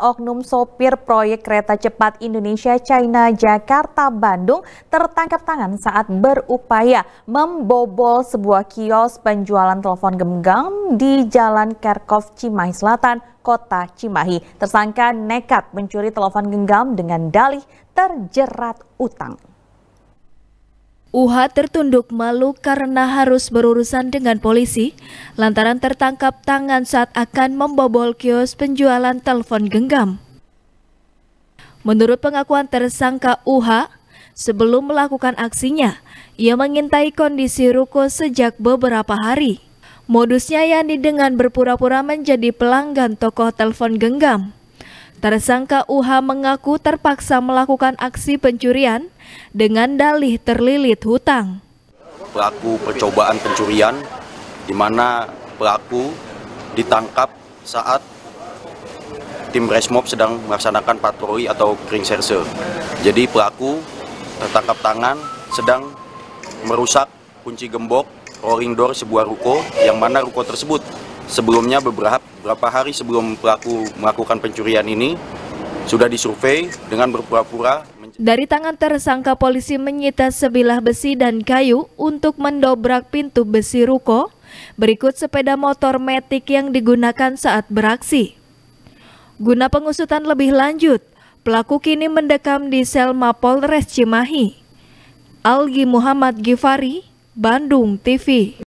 Oknum sopir proyek kereta cepat Indonesia China Jakarta Bandung tertangkap tangan saat berupaya membobol sebuah kios penjualan telepon genggam di Jalan Kerkov Cimahi Selatan, Kota Cimahi. Tersangka nekat mencuri telepon genggam dengan dalih terjerat utang. UH tertunduk malu karena harus berurusan dengan polisi lantaran tertangkap tangan saat akan membobol kios penjualan telepon genggam. Menurut pengakuan tersangka UH, sebelum melakukan aksinya, ia mengintai kondisi ruko sejak beberapa hari. Modusnya yakni dengan berpura-pura menjadi pelanggan toko telepon genggam. Tersangka UH mengaku terpaksa melakukan aksi pencurian dengan dalih terlilit hutang. Pelaku percobaan pencurian di mana pelaku ditangkap saat tim Resmob sedang melaksanakan patroli atau kering serse. Jadi pelaku tertangkap tangan sedang merusak kunci gembok rolling door sebuah ruko yang mana ruko tersebut sebelumnya beberapa beberapa hari sebelum pelaku melakukan pencurian ini sudah disurvei dengan berpura-pura. Dari tangan tersangka polisi menyita sebilah besi dan kayu untuk mendobrak pintu besi ruko. Berikut sepeda motor metik yang digunakan saat beraksi. Guna pengusutan lebih lanjut, pelaku kini mendekam di sel Mapolres Cimahi. Algi Muhammad Gifari, Bandung TV.